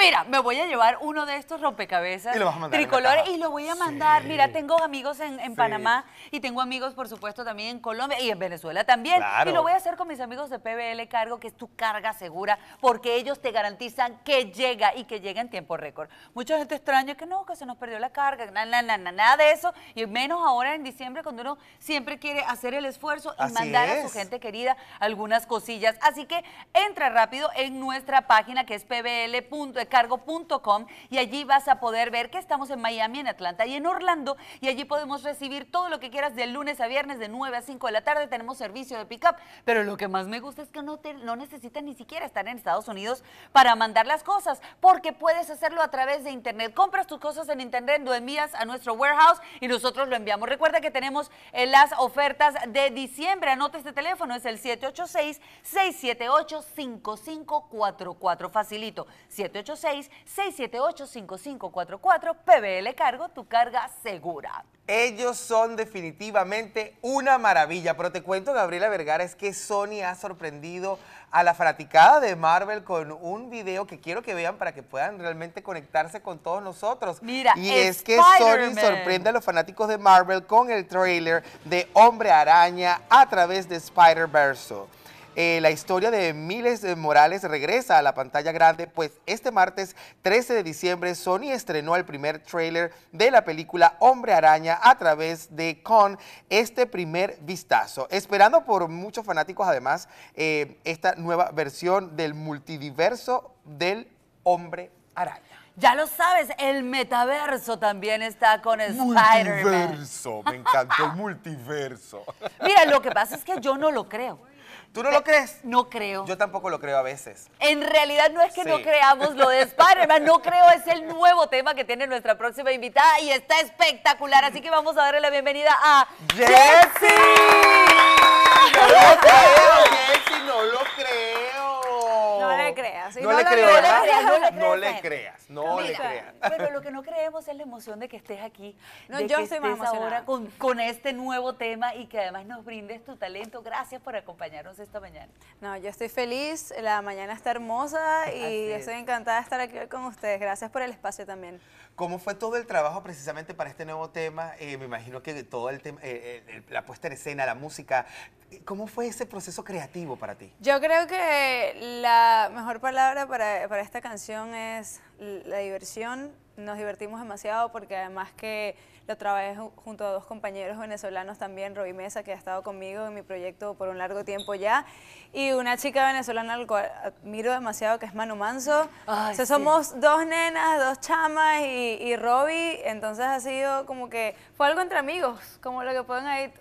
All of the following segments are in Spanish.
mira, me voy a llevar uno de estos rompecabezas tricolores y lo voy a mandar. Mira, tengo amigos en, Panamá y tengo amigos, por supuesto, también en Colombia y en Venezuela también. Y lo voy a hacer con mis amigos de PBL Cargo, que es tu carga segura, porque ellos te garantizan que llega y que llega en tiempo récord. Mucha gente extraña que no, que se nos perdió la carga, nada de eso, y menos ahora en diciembre cuando uno siempre quiere hacer el esfuerzo y mandar a su gente querida algunas cosillas. Así que entra rápido en nuestra página que es pbl.exe cargo.com y allí vas a poder ver que estamos en Miami, en Atlanta y en Orlando y allí podemos recibir todo lo que quieras de lunes a viernes de 9 a 5 de la tarde. Tenemos servicio de pick up, pero lo que más me gusta es que no, te, no necesitas ni siquiera estar en Estados Unidos para mandar las cosas porque puedes hacerlo a través de internet. Compras tus cosas en internet, lo envías a nuestro warehouse y nosotros lo enviamos. Recuerda que tenemos eh, las ofertas de diciembre. Anota este teléfono, es el 786 678 5544. Facilito. 786 678 5544 PBL Cargo, tu carga segura. Ellos son definitivamente una maravilla, pero te cuento, Gabriela Vergara, es que Sony ha sorprendido a la fanaticada de Marvel con un video que quiero que vean para que puedan realmente conectarse con todos nosotros. Mira, y es que Sony sorprende a los fanáticos de Marvel con el trailer de Hombre Araña a través de Spider-Verse. Eh, la historia de Miles Morales regresa a la pantalla grande, pues este martes 13 de diciembre Sony estrenó el primer tráiler de la película Hombre Araña a través de Con este primer vistazo. Esperando por muchos fanáticos además eh, esta nueva versión del multidiverso del Hombre Araña. Ya lo sabes, el metaverso también está con Spider-Man. Multiverso, me encantó el multiverso. Mira, lo que pasa es que yo no lo creo. ¿Tú no lo crees? No creo. Yo tampoco lo creo a veces. En realidad no es que no creamos lo de Spider-Man, no creo, es el nuevo tema que tiene nuestra próxima invitada y está espectacular, así que vamos a darle la bienvenida a Jessie. No lo creo. No, le No le creas, no le creas. Pero lo que no creemos es la emoción de que estés aquí. yo más ahora con, este nuevo tema y que además nos brindes tu talento. Gracias por acompañarnos esta mañana. No, yo estoy feliz. La mañana está hermosa y estoy encantada de estar aquí hoy con ustedes. Gracias por el espacio también. ¿Cómo fue todo el trabajo precisamente para este nuevo tema? Eh, me imagino que todo el tema, eh, eh, la puesta en escena, la música, ¿cómo fue ese proceso creativo para ti? Yo creo que la mejor palabra para, para esta canción es la diversión, nos divertimos demasiado porque además que lo trabajé junto a dos compañeros venezolanos también, Roby Mesa, que ha estado conmigo en mi proyecto por un largo tiempo ya, y una chica venezolana al cual admiro demasiado, que es Manu Manso. o sea, somos dos nenas, dos chamas y, y entonces ha sido como que fue algo entre amigos, como lo que pueden ahí,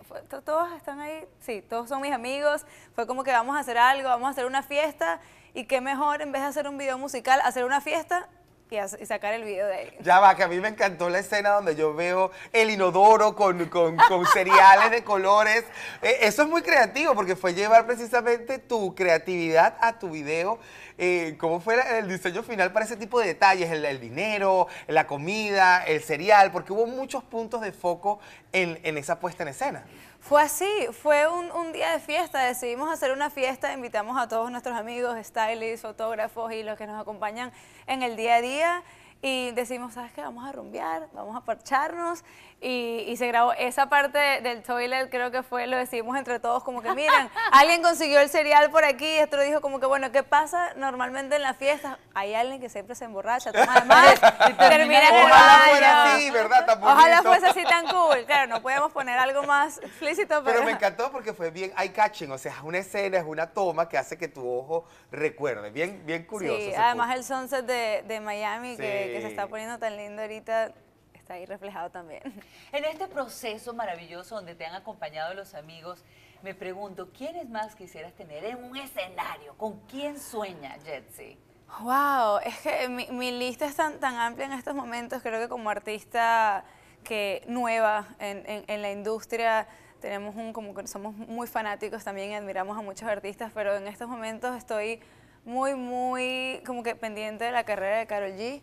todos están ahí, sí, todos son mis amigos, fue como que vamos a hacer algo, vamos a hacer una fiesta, y qué mejor en vez de hacer un video musical, hacer una fiesta y, sacar el video de ahí. Ya va, que a mí me encantó la escena donde yo veo el inodoro con, con, cereales de colores. Eh, eso es muy creativo porque fue llevar precisamente tu creatividad a tu video. Eh, ¿Cómo fue el diseño final para ese tipo de detalles? El, el, dinero, la comida, el cereal, porque hubo muchos puntos de foco en, en esa puesta en escena. Fue así, fue un, día de fiesta, decidimos hacer una fiesta, invitamos a todos nuestros amigos, stylists, fotógrafos y los que nos acompañan en el día a día y decimos, ¿sabes qué? Vamos a rumbear, vamos a parcharnos y, se grabó esa parte del toilet, creo que fue, lo decimos entre todos, como que miren, alguien consiguió el cereal por aquí, esto dijo como que, bueno, ¿qué pasa normalmente en las fiestas? Hay alguien que siempre se emborracha, toma de más, y termina con Ojalá fuera así, ¿verdad? Tan Ojalá fuese así tan cool, claro, no podemos poner algo más explícito. Pero, me encantó porque fue bien eye-catching, o sea, es una escena, es una toma que hace que tu ojo recuerde, bien, bien curioso. Sí, además el sunset de, Miami que que se está poniendo tan lindo ahorita está ahí reflejado también. En este proceso maravilloso donde te han acompañado los amigos, me pregunto, ¿quiénes más quisieras tener en un escenario? ¿Con quién sueña Jetsi? Wow, es que mi, mi, lista es tan, tan amplia en estos momentos, creo que como artista que nueva en, en, la industria, tenemos un, como que somos muy fanáticos también y admiramos a muchos artistas, pero en estos momentos estoy muy, muy como que pendiente de la carrera de Carol G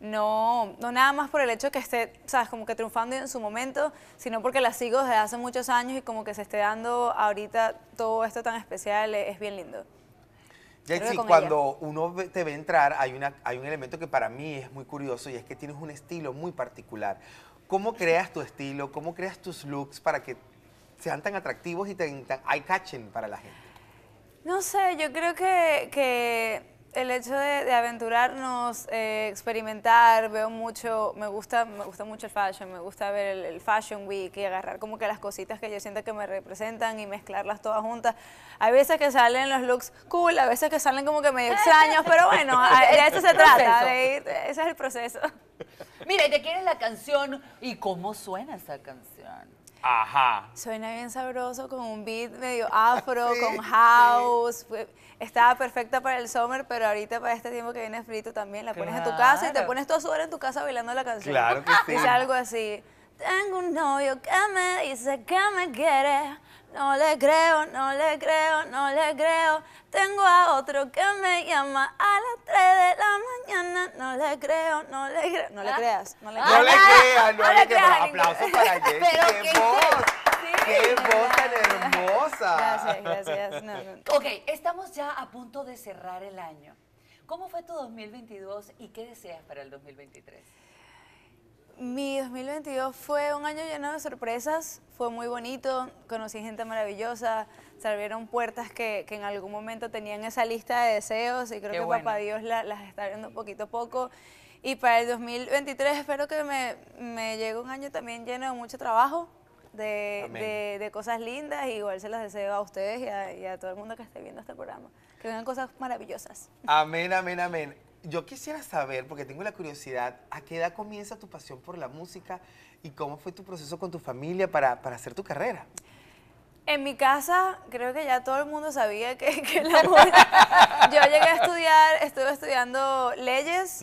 no, no nada más por el hecho que esté, sabes, como que triunfando en su momento, sino porque la sigo desde hace muchos años y como que se esté dando ahorita todo esto tan especial, es, bien lindo. Jetsi, cuando uno te ve entrar, hay, una, hay un elemento que para mí es muy curioso y es que tienes un estilo muy particular. ¿Cómo creas tu estilo? ¿Cómo creas tus looks para que sean tan atractivos y hay tan eye-catching para la gente? No sé, yo creo que, que el hecho de, aventurarnos, eh, experimentar, veo mucho, me gusta, me gusta mucho el fashion, me gusta ver el, Fashion Week y agarrar como que las cositas que yo siento que me representan y mezclarlas todas juntas. Hay veces que salen los looks cool, a veces que salen como que medio extraños, pero bueno, de eso se trata, de ahí ese es el proceso. Mira, y te quieres la canción, ¿y cómo suena esa canción? Ajá. Suena bien sabroso con un beat medio afro, con house. Estaba perfecta para el summer, pero ahorita para este tiempo que viene frito también la pones en tu casa y te pones toda su en tu casa bailando la canción. Claro Es algo así. Tengo un novio que me dice que me quiere. No le creo, no le creo, no le creo. Tengo a otro que me llama a las tres de la mañana no le creo, no le creo. No le ah. creas, no le creas. Ah. No le creas, no, le creas. Aplausos para Jessy. ¡Qué voz! ¡Qué voz tan hermosa! Gracias, gracias. Ok, estamos ya a punto de cerrar el año. ¿Cómo fue tu 2022 y qué deseas para el 2023? Mi 2022 fue un año lleno de sorpresas, fue muy bonito, conocí gente maravillosa, se abrieron puertas que, en algún momento tenían esa lista de deseos y creo que bueno. Papá Dios las está abriendo poquito a poco. Y para el 2023 espero que me, me llegue un año también lleno de mucho trabajo, de, de, cosas lindas. Y igual se las deseo a ustedes y a, todo el mundo que esté viendo este programa. Que vengan cosas maravillosas. Amén, amén, amén yo quisiera saber, porque tengo la curiosidad, ¿a qué edad comienza tu pasión por la música y cómo fue tu proceso con tu familia para, para hacer tu carrera? En mi casa, creo que ya todo el mundo sabía que, que el amor. yo llegué a estudiar, estuve estudiando leyes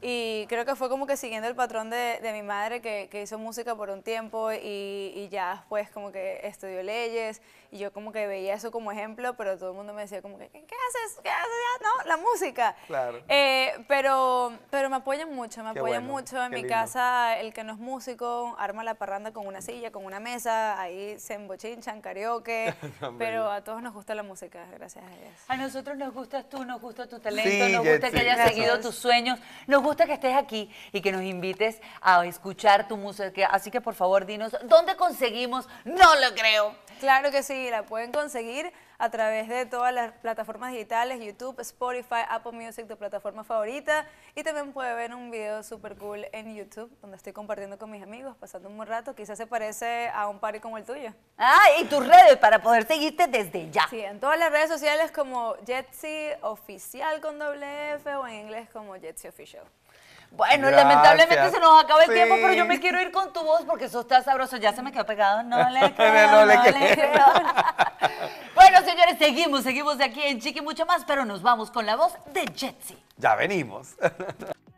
y creo que fue como que siguiendo el patrón de, mi madre que, hizo música por un tiempo y, ya después como que estudió leyes y yo como que veía eso como ejemplo, pero todo el mundo me decía como que, ¿qué haces? ¿Qué haces? Ya? No, la música. Claro. Eh, pero, pero me apoyan mucho, me apoyan mucho. En mi casa, el que no es músico arma la parranda con una silla, con una mesa, ahí se embochinchan, cariño que pero a todos nos gusta la música, gracias a Dios. A nosotros nos gustas tú, nos gusta tu talento, nos gusta que hayas seguido tus sueños, nos gusta que estés aquí y que nos invites a escuchar tu música. Así que por favor dinos, ¿dónde conseguimos? No lo creo. Claro que sí, la pueden conseguir a través de todas las plataformas digitales, YouTube, Spotify, Apple Music, tu plataforma favorita. Y también puede ver un video súper cool en YouTube, donde estoy compartiendo con mis amigos, pasando un buen rato. Quizás se parece a un party como el tuyo. Ah, y tus redes para poder seguirte desde ya. Sí, en todas las redes sociales como Jetsy Oficial con doble F o en inglés como Jetsy Official. Bueno, lamentablemente se nos acaba el tiempo, pero yo me quiero ir con tu voz porque eso está sabroso. Ya se me quedó pegado. No le creo, no, bueno, señores, seguimos, seguimos de aquí en Chiqui mucho más, pero nos vamos con la voz de Jetsi. Ya venimos.